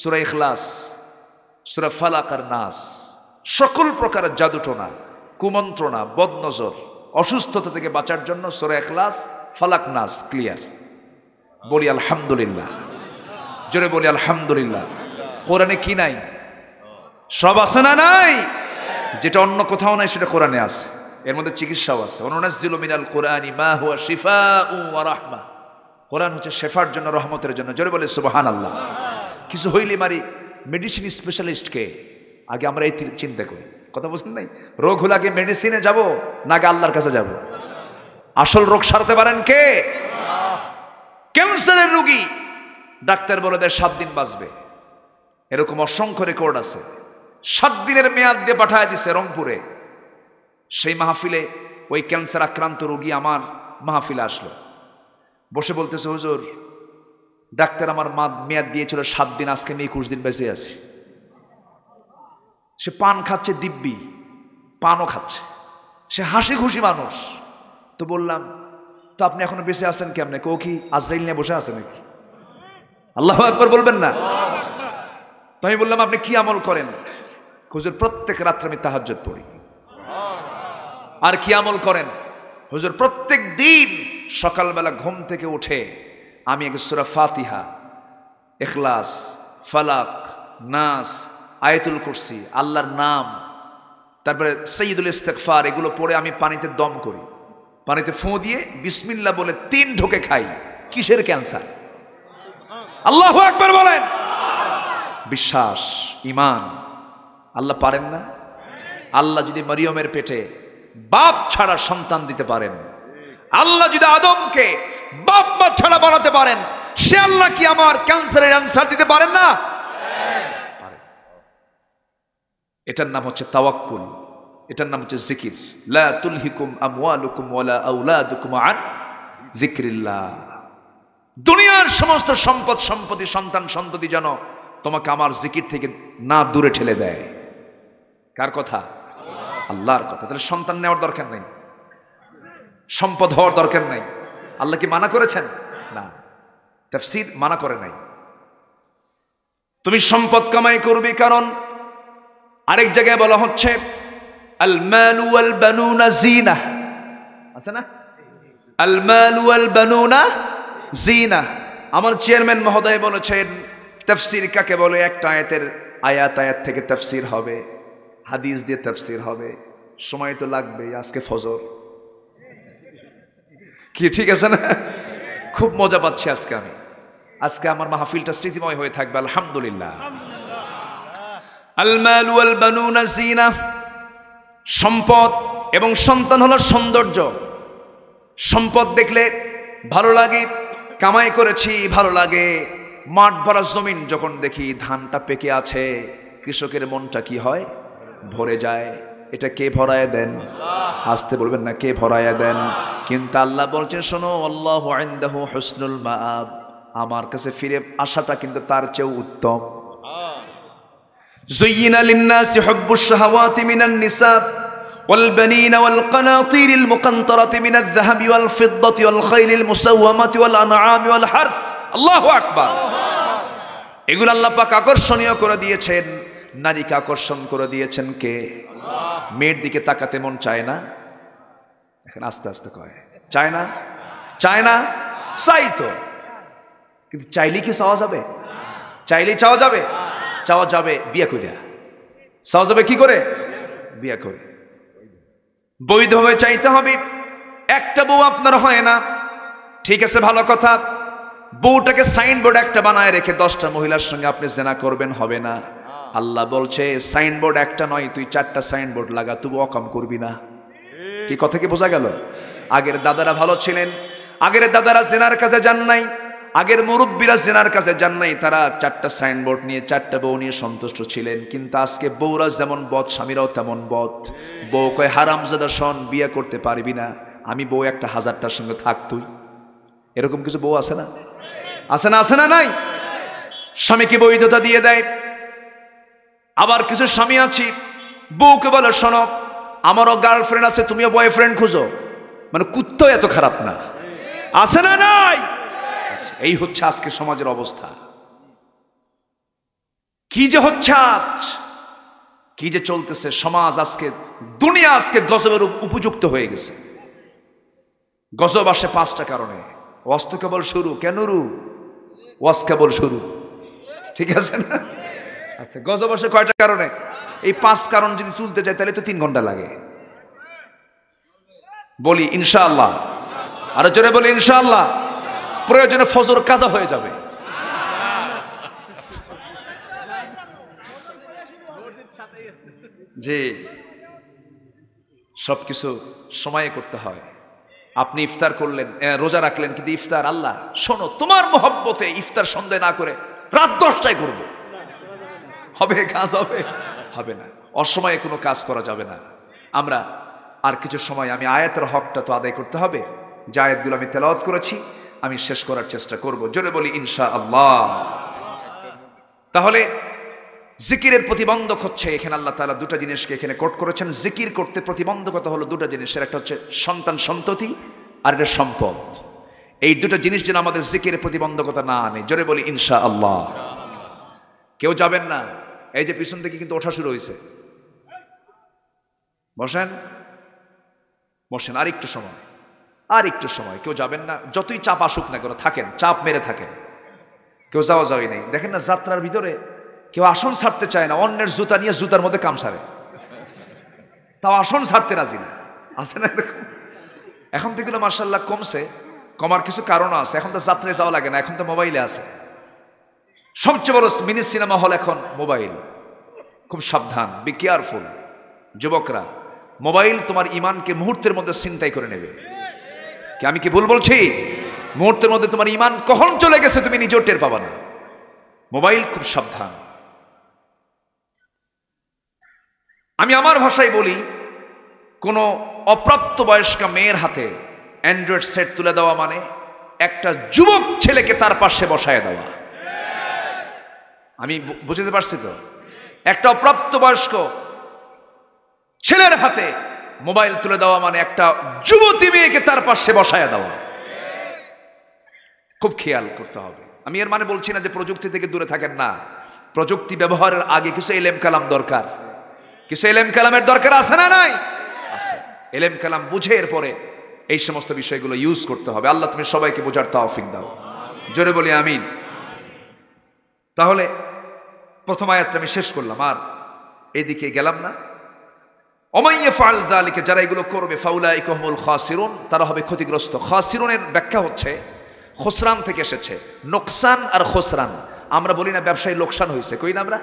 সুরা ইখলাস সুরা ফালাকার নাস সকল প্রকার জাদুটনা কুমন্ত্রণা বদনজর অসুস্থতা থেকে বাঁচার জন্য সুরা ইখলাস ফালাক নাস ক্লিয়ার বলি আলহামদুলিল্লাহ জোরে বলি আলহামদুলিল্লাহ কোরআনে কি নাই সব আছে না নাই যেটা অন্য কোথাও নাই সেটা কোরআনে আছে এর মধ্যে চিকিৎসাও আছে অনুনাজিল মিনাল কোরআনি মা হুয়া শিফা ও রাহমা কোরআন হচ্ছে শেফার জন্য রহমতের জন্য জোরে বলে সুবহান আল্লাহ কিছু হইলে মারি মেডিসিন স্পেশালিস্টকে আগে আমরা এই চিন্তা করি কথা বলছেন নাই রোগ হলে আগে মেডিসিনে যাব নাকি আল্লাহর কাছে যাব আসল রোগ সারতে পারেন কে ক্যান্সারের রুগী ডাক্তার বলে দেয় সাত দিন বাঁচবে এরকম অসংখ্য রেকর্ড আছে সাত দিনের মেয়াদ দিয়ে পাঠায় দিছে রংপুরে সেই মাহফিলে ওই ক্যান্সার আক্রান্ত রুগী আমার মাহফিলে আসলো বসে বলতেছে হুজুর ডাক্তার আমার মা মেয়াদ দিয়েছিল সাত দিন আজকে আমি একুশ দিন বেঁচে আছি সে পান খাচ্ছে দিব্যি পানও খাচ্ছে সে হাসি খুশি মানুষ তো বললাম তো আপনি এখনো বেঁচে আছেন কেমনে কেউ কি আজরাইল নিয়ে বসে আছেন নাকি আল্লাহ একবার বলবেন না তো আমি বললাম আপনি কি আমল করেন হুজুর প্রত্যেক রাত্রে আমি তাহাজ্জত পড়ি আর কি আমল করেন হুজুর প্রত্যেক দিন সকালবেলা ঘুম থেকে উঠে আমি আগে সুরা ফাতিহা এখলাস ফালাক নাস আয়তুল কুরসি আল্লাহর নাম তারপরে সঈদুল ইস্তেকফার এগুলো পড়ে আমি পানিতে দম করি পানিতে ফোঁ দিয়ে বিসমিল্লা বলে তিন ঢোকে খাই কিসের ক্যান্সার আল্লাহ একবার বলেন বিশ্বাস ইমান আল্লাহ পারেন না আল্লাহ যদি মরিয়মের পেটে বাপ ছাড়া সন্তান দিতে পারেন আল্লাহ যদি আদমকে বাপ মা ছাড়া বানাতে পারেন সে আল্লাহ কি আমার ক্যান্সারের অ্যান্সার দিতে পারেন না এটার নাম হচ্ছে তাওয়াক্কুল এটার নাম হচ্ছে জিকির লা তুলহিকুম আমওয়ালুকুম ওয়ালা আওলাদুকুম আন যিকরিল্লাহ দুনিয়ার সমস্ত সম্পদ সম্পত্তি সন্তান সন্ততি যেন তোমাকে আমার জিকির থেকে না দূরে ঠেলে দেয় কার কথা আল্লাহর কথা তাহলে সন্তান নেওয়ার দরকার নেই সম্পদ হওয়ার দরকার নাই আল্লাহ কি মানা করেছেন না তাফসির মানা করে নাই তুমি সম্পদ কামাই করবে কারণ আরেক জায়গায় বলা হচ্ছে আল মালু আল বানুনা জিনা আছে না আল মালু আল বানুনা জিনা আমার চেয়ারম্যান মহোদয় বলেছেন তাফসির কাকে বলে একটা আয়াতের আয়াত আয়াত থেকে তাফসির হবে হাদিস দিয়ে তাফসির হবে সময় তো লাগবে আজকে ফজর কি ঠিক আছে না খুব মজা পাচ্ছি আজকে আমি আজকে আমার মাহফিলটা স্মৃতিময় হয়ে থাকবে আলহামদুলিল্লাহ সম্পদ এবং সন্তান হলো সৌন্দর্য সম্পদ দেখলে ভালো লাগে কামাই করেছি ভালো লাগে মাঠ ভরা জমিন যখন দেখি ধানটা পেকে আছে কৃষকের মনটা কি হয় ভরে যায় এটা কে ভরায় দেন আসতে বলবেন না কে ভরায় দেন কিন্তু আল্লাহ বলছেন শোনো আল্লাহ আইন্দাহ হসনুল মাব আমার কাছে ফিরে আসাটা কিন্তু তার চেয়েও উত্তম والبنين والقناطير المقنطرة من الذهب والفضة والخيل المسومة والأنعام والحرث الله أكبر পাক আকর্ষণীয় করে দিয়েছেন নারীকে আকর্ষণ করে দিয়েছেন কে মেয়ের দিকে তাকাতে মন চায় না এখন আস্তে আস্তে কয় চায় না চায় না চাই তো কিন্তু চাইলে কি চাওয়া যাবে চাইলে চাওয়া যাবে চাওয়া যাবে বিয়া করিয়া চাওয়া যাবে কি করে বিয়া করে বৈধভাবে চাইতে হবে একটা বউ আপনার হয় না ঠিক আছে ভালো কথা বউটাকে সাইনবোর্ড একটা বানায় রেখে দশটা মহিলার সঙ্গে আপনি জেনা করবেন হবে না আল্লাহ বলছে সাইনবোর্ড একটা নয় তুই চারটা সাইনবোর্ড লাগা তবু অকাম করবি না কি কথা কি বোঝা গেল আগের দাদারা ভালো ছিলেন আগের দাদারা জেনার কাছে যান নাই আগের মুরব্বীরা জেনার কাছে যান নাই তারা চারটা সাইনবোর্ড নিয়ে চারটা বউ নিয়ে সন্তুষ্ট ছিলেন কিন্তু আজকে বউরা যেমন বধ স্বামীরাও তেমন বধ বউ কয় হারামজাদা সন বিয়ে করতে পারবি না আমি বউ একটা হাজারটার সঙ্গে তুই এরকম কিছু বউ আছে না আছে না আছে না নাই স্বামীকে বৈধতা দিয়ে দেয় আবার কিছু স্বামী আছি বউকে বলে সনব আমারও গার্লফ্রেন্ড আছে তুমিও বয়ফ্রেন্ড খুঁজো মানে কুত্ত এত খারাপ না আছে না নাই আচ্ছা, এই হচ্ছে আজকে সমাজের অবস্থা কি যে হচ্ছে আজ কি যে চলতেছে সমাজ আজকে দুনিয়া আজকে গজবের উপযুক্ত হয়ে গেছে গজব আসে পাঁচটা কারণে ওয়াজ তো কেবল শুরু কেন রু ওয়াজ কেবল শুরু ঠিক আছে না আচ্ছা গজব আসে কয়টা কারণে এই পাঁচ কারণ যদি তুলতে যায় তাহলে তো তিন ঘন্টা লাগে বলি ইনশাআল্লাহ আরো জোরে বলি ইনশাআল্লাহ প্রয়োজনে ফজর কাজা হয়ে যাবে যে সব কিছু সময়ে করতে হয় আপনি ইফতার করলেন রোজা রাখলেন কিন্তু ইফতার আল্লাহ শোনো তোমার মহব্বতে ইফতার সন্দেহ না করে রাত দশটায় করবো হবে কাজ হবে হবে না অসময়ে কোনো কাজ করা যাবে না আমরা আর কিছু সময় আমি আয়াতের হকটা তো আদায় করতে হবে যে আয়াতগুলো আমি তেলাওত করেছি আমি শেষ করার চেষ্টা করব জোরে বলি ইনশা আল্লাহ তাহলে জিকিরের প্রতিবন্ধক হচ্ছে এখানে আল্লাহ তালা দুটা জিনিসকে এখানে কোট করেছেন জিকির করতে প্রতিবন্ধকতা হলো দুটা জিনিসের একটা হচ্ছে সন্তান সন্ততি আর এটা সম্পদ এই দুটো জিনিস যেন আমাদের জিকিরের প্রতিবন্ধকতা না আনে জোরে বলি ইনশা আল্লাহ কেউ যাবেন না এই যে পিছন থেকে কিন্তু ওঠা শুরু হয়েছে বসেন বসেন আর একটু সময় আর একটু সময় কেউ যাবেন না যতই চাপ আসুক না কেন থাকেন চাপ মেরে থাকেন কেউ যাওয়া যাওয়াই নেই দেখেন না যাত্রার ভিতরে কেউ আসন ছাড়তে চায় না অন্যের জুতা নিয়ে জুতার মধ্যে কাম সারে তাও আসন ছাড়তে রাজি না আছে না এখন থেকে মার্শাল্লাহ কমছে কমার কিছু কারণও আছে এখন তো যাত্রায় যাওয়া লাগে না এখন তো মোবাইলে আছে সবচেয়ে বড় মিনি সিনেমা হল এখন মোবাইল খুব সাবধান বি কেয়ারফুল যুবকরা মোবাইল তোমার ইমানকে মুহূর্তের মধ্যে চিন্তাই করে নেবে কি আমি কি ভুল বলছি মুহূর্তের মধ্যে তোমার ইমান কখন চলে গেছে তুমি নিজের টের পাবা না মোবাইল খুব সাবধান আমি আমার ভাষায় বলি কোনো অপ্রাপ্ত বয়স্ক মেয়ের হাতে অ্যান্ড্রয়েড সেট তুলে দেওয়া মানে একটা যুবক ছেলেকে তার পাশে বসায় দেওয়া আমি বুঝতে পারছি তো একটা অপ্রাপ্তবয়স্ক ছেলের হাতে মোবাইল তুলে দেওয়া মানে একটা যুবতী মেয়েকে তার পাশে বসায় দেওয়া খুব খেয়াল করতে হবে আমি এর মানে বলছি না যে প্রযুক্তি থেকে দূরে থাকেন না প্রযুক্তি ব্যবহারের আগে কিছু এলেম কালাম দরকার কিছু এলেম কালামের দরকার আছে না নাই আছে এলেম কালাম বুঝে এরপরে এই সমস্ত বিষয়গুলো ইউজ করতে হবে আল্লাহ তুমি সবাইকে বোঝার তাওফিক দাও জোরে বলি আমিন তাহলে প্রথম আয়াতটা আমি শেষ করলাম আর এদিকে গেলাম না অমাইয়ে ফাল জালিকে যারা এগুলো করবে ফাউলা ইকহমুল খাসিরুন তারা হবে ক্ষতিগ্রস্ত খাসিরুনের ব্যাখ্যা হচ্ছে খসরান থেকে এসেছে নোকসান আর খসরান আমরা বলি না ব্যবসায় লোকসান হয়েছে কই না আমরা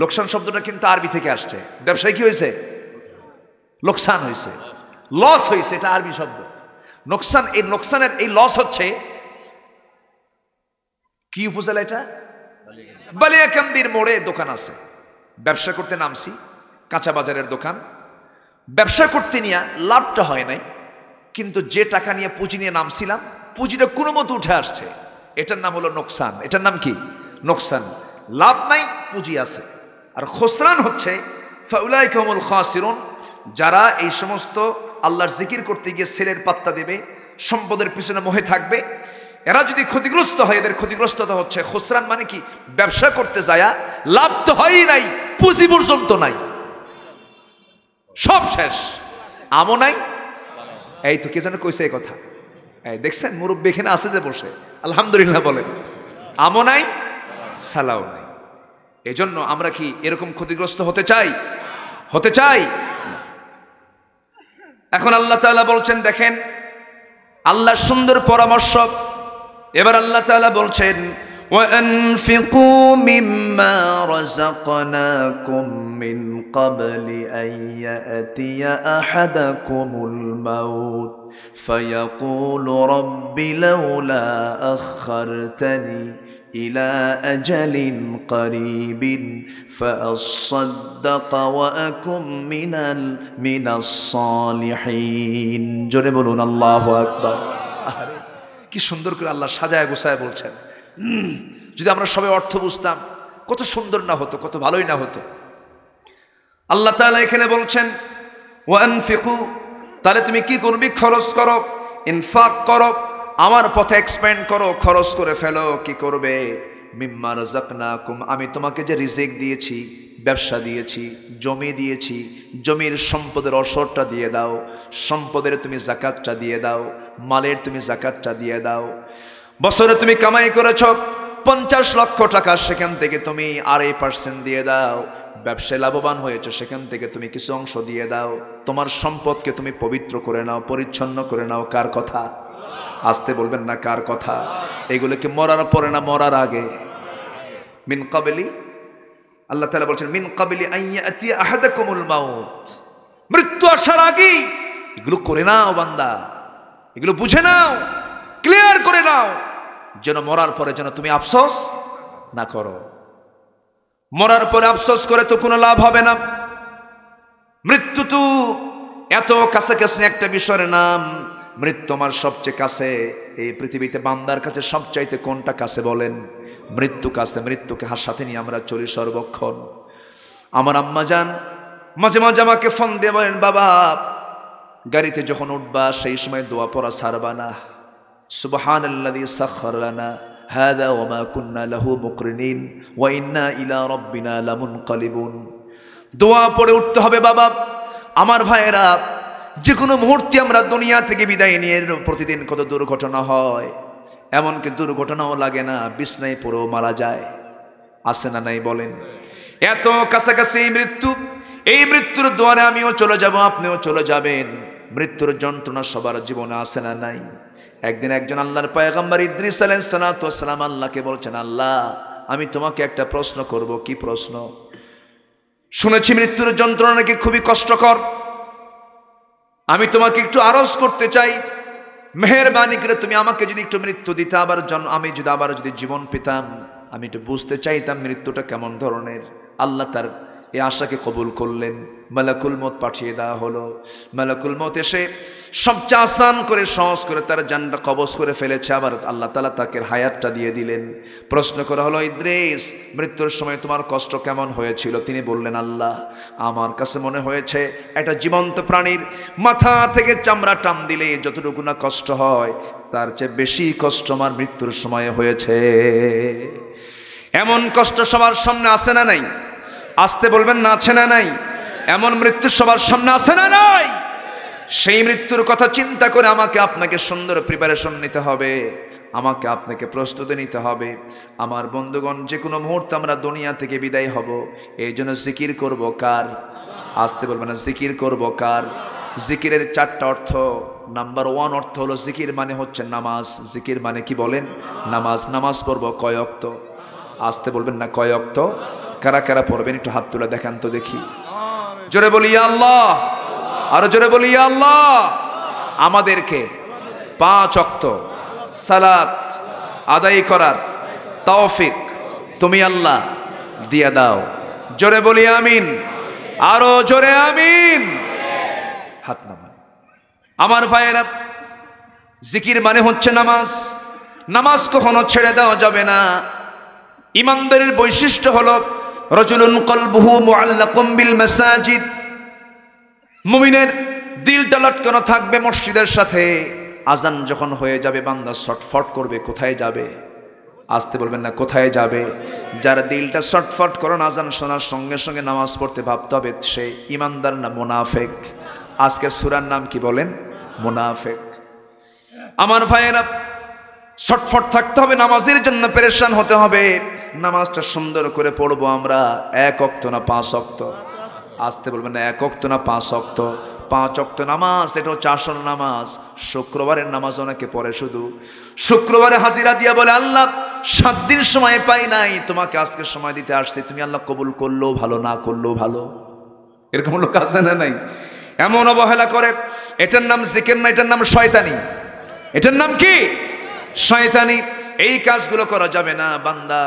লোকসান শব্দটা কিন্তু আরবি থেকে আসছে ব্যবসায় কি হয়েছে লোকসান হয়েছে লস হয়েছে এটা আরবি শব্দ নোকসান এই নোকসানের এই লস হচ্ছে কি উপজেলা এটা বালিয়াকান্দির মোড়ে দোকান আছে ব্যবসা করতে নামছি কাঁচা বাজারের দোকান ব্যবসা করতে নিয়ে লাভটা হয় নাই কিন্তু যে টাকা নিয়ে পুঁজি নিয়ে নামছিলাম পুঁজিটা কোনো মতো উঠে আসছে এটার নাম হলো নোকসান এটার নাম কি নোকসান লাভ নাই পুঁজি আছে আর খসরান হচ্ছে ফাউলাই কমল খাসিরুন যারা এই সমস্ত আল্লাহর জিকির করতে গিয়ে ছেলের পাত্তা দেবে সম্পদের পিছনে মোহে থাকবে এরা যদি ক্ষতিগ্রস্ত হয় এদের ক্ষতিগ্রস্ততা হচ্ছে খসরান মানে কি ব্যবসা করতে যায়া লাভ তো হয়ই নাই পুঁজি পর্যন্ত নাই সব শেষ আমও নাই এই তো কে যেন কইছে এই কথা এই দেখছেন মুরব্বী এখানে আছে যে বসে আলহামদুলিল্লাহ বলেন আমও নাই সালাও নাই এজন্য আমরা কি এরকম ক্ষতিগ্রস্ত হতে চাই হতে চাই এখন আল্লাহ তাআলা বলছেন দেখেন আল্লাহ সুন্দর পরামর্শ এবার আল্লাহ তাআলা বলছেন وأنفقوا مما رزقناكم من قبل أن يأتي أحدكم الموت فيقول رب لولا أخرتني إلى أجل قريب فأصدق وأكن من من الصالحين جربنا الله أكبر কি সুন্দর করে আল্লাহ সাজায় গোসায় বলছেন যদি আমরা সবাই অর্থ বুঝতাম কত সুন্দর না হতো কত ভালোই না হতো আল্লাহ তালা এখানে বলছেন ওয়ান ফেকু তাহলে তুমি কি করবি খরচ করো ইনফাক করো আমার পথে এক্সপেন্ড করো খরচ করে ফেলো কি করবে মিম্মা রাজাক নাকুম আমি তোমাকে যে রিজেক দিয়েছি ব্যবসা দিয়েছি জমি দিয়েছি জমির সম্পদের অসরটা দিয়ে দাও সম্পদের তুমি জাকাতটা দিয়ে দাও মালের তুমি জাকাতটা দিয়ে দাও বছরে তুমি কামাই করেছ পঞ্চাশ লক্ষ টাকা সেখান থেকে তুমি আড়াই পার্সেন্ট দিয়ে দাও ব্যবসায় লাভবান হয়েছে সেখান থেকে তুমি কিছু অংশ দিয়ে দাও তোমার সম্পদকে তুমি পবিত্র করে নাও পরিচ্ছন্ন করে নাও কার কথা আসতে বলবেন না কার কথা এগুলো কি মরার পরে না মরার আগে মিন কাবেলি আল্লাহ তালা বলছেন মিন কবেলি কমল মাউত মৃত্যু আসার আগে এগুলো করে নাও বান্দা এগুলো বুঝে নাও ক্লিয়ার করে নাও যেন মরার পরে যেন তুমি আফসোস না করো মরার পরে আফসোস করে তো কোনো লাভ হবে না মৃত্যু তো এত কাছাকাছি একটা বিষয়ের নাম মৃত্যু আমার সবচেয়ে কাছে এই পৃথিবীতে বান্দার কাছে সবচাইতে কোনটা কাছে বলেন মৃত্যু কাছে মৃত্যুকে হার সাথে নিয়ে আমরা চলি সর্বক্ষণ আমার আম্মা যান মাঝে মাঝে আমাকে ফোন দিয়ে বলেন বাবা গাড়িতে যখন উঠবা সেই সময় দোয়া পড়া ছাড়বা না সুবহান সাক্ষরানা দোয়া পড়ে উঠতে হবে বাবা আমার ভাইয়েরা যে কোনো মুহূর্তে আমরা দুনিয়া থেকে বিদায় নিয়ে প্রতিদিন কত দুর্ঘটনা হয় এমনকি দুর্ঘটনাও লাগে না বিছনায় পরেও মারা যায় আসে না নাই বলেন এত কাছাকাছি মৃত্যু এই মৃত্যুর দ্বারে আমিও চলে যাব আপনিও চলে যাবেন মৃত্যুর যন্ত্রণা সবার জীবনে আসে না নাই একদিন একজন আল্লাহর পায়গাম্বার ইদ্রিস আলেন সালাতাম আল্লাহকে বলছেন আল্লাহ আমি তোমাকে একটা প্রশ্ন করব কি প্রশ্ন শুনেছি মৃত্যুর যন্ত্রণা নাকি খুবই কষ্টকর আমি তোমাকে একটু আরজ করতে চাই মেহরবানি করে তুমি আমাকে যদি একটু মৃত্যু দিতে আবার জন্ম আমি যদি আবার যদি জীবন পেতাম আমি একটু বুঝতে চাইতাম মৃত্যুটা কেমন ধরনের আল্লাহ তার এ আশাকে কবুল করলেন মালাকুল মত পাঠিয়ে দেওয়া হলো মালাকুল মত এসে সবচেয়ে আসান করে সহজ করে তার জানটা কবজ করে ফেলেছে আবার আল্লাহ তালা তাকে হায়াতটা দিয়ে দিলেন প্রশ্ন করা হলো ইদ্রেস মৃত্যুর সময় তোমার কষ্ট কেমন হয়েছিল তিনি বললেন আল্লাহ আমার কাছে মনে হয়েছে একটা জীবন্ত প্রাণীর মাথা থেকে চামড়া টান দিলে যতটুকু না কষ্ট হয় তার চেয়ে বেশি কষ্ট আমার মৃত্যুর সময় হয়েছে এমন কষ্ট সবার সামনে আসে না নাই আসতে বলবেন না আছে না নাই এমন মৃত্যু সবার সামনে আছে না নাই সেই মৃত্যুর কথা চিন্তা করে আমাকে আপনাকে সুন্দর প্রিপারেশন নিতে হবে আমাকে আপনাকে প্রস্তুতি নিতে হবে আমার বন্ধুগণ যে কোনো মুহূর্তে আমরা দুনিয়া থেকে বিদায় হব এই জন্য জিকির করবো কার আসতে বলবে না জিকির করবো কার জিকিরের চারটা অর্থ নাম্বার ওয়ান অর্থ হলো জিকির মানে হচ্ছে নামাজ জিকির মানে কি বলেন নামাজ নামাজ পড়ব কয়ক্ত আসতে বলবেন না কয়ক্ত কারা কারা পড়বেন একটু হাত তুলে দেখান তো দেখি জোরে বলি আল্লাহ আরো জোরে বলি আল্লাহ আমাদেরকে পাঁচ অক্ত সালাত আদায় করার তৌফিক তুমি আল্লাহ দিয়া দাও জোরে বলি আমিন আরো জোরে আমিন হাত নামান আমার ভাইয়েরা জিকির মানে হচ্ছে নামাজ নামাজ কখনো ছেড়ে দেওয়া যাবে না ইমানদারের বৈশিষ্ট্য হলো রজুলুন কলবহু মুআল্লাকুম বিল মাসাজিদ মুমিনের দিলটা লটকানো থাকবে মসজিদের সাথে আজান যখন হয়ে যাবে বান্দা শটফট করবে কোথায় যাবে আসতে বলবেন না কোথায় যাবে যার দিলটা শটফট করুন আজান শোনার সঙ্গে সঙ্গে নামাজ পড়তে ভাবতে হবে সে ইমানদার না মোনাফেক আজকে সুরার নাম কি বলেন মোনাফেক আমার ভাইয়েরা শটফট থাকতে হবে নামাজের জন্য পেরেশান হতে হবে নামাজটা সুন্দর করে পড়বো আমরা এক অক্ত না পাঁচ অক্ত আসতে বলবেন না এক অক্ত না পাঁচ অক্ত পাঁচ অক্ত নামাজ এটা হচ্ছে আসল নামাজ শুক্রবারের নামাজ ওনাকে পড়ে শুধু শুক্রবারে হাজিরা দিয়া বলে আল্লাহ সাত দিন সময় পাই নাই তোমাকে আজকে সময় দিতে আসছি তুমি আল্লাহ কবুল করলেও ভালো না করলেও ভালো এরকম লোক আছে না নাই এমন অবহেলা করে এটার নাম জিকের না এটার নাম শয়তানি এটার নাম কি শয়তানি এই কাজগুলো করা যাবে না বান্দা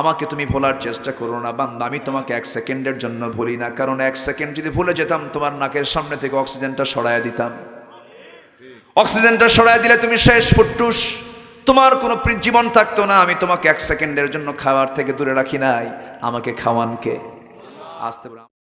আমাকে তুমি ভোলার চেষ্টা করো না বা আমি তোমাকে এক সেকেন্ডের জন্য ভুলি না কারণ এক সেকেন্ড যদি ভুলে যেতাম তোমার নাকের সামনে থেকে অক্সিজেনটা সরাই দিতাম অক্সিজেনটা সরাই দিলে তুমি শেষ ফুটটুস তোমার কোনো জীবন থাকতো না আমি তোমাকে এক সেকেন্ডের জন্য খাবার থেকে দূরে রাখি নাই আমাকে খাওয়ানকে আসতে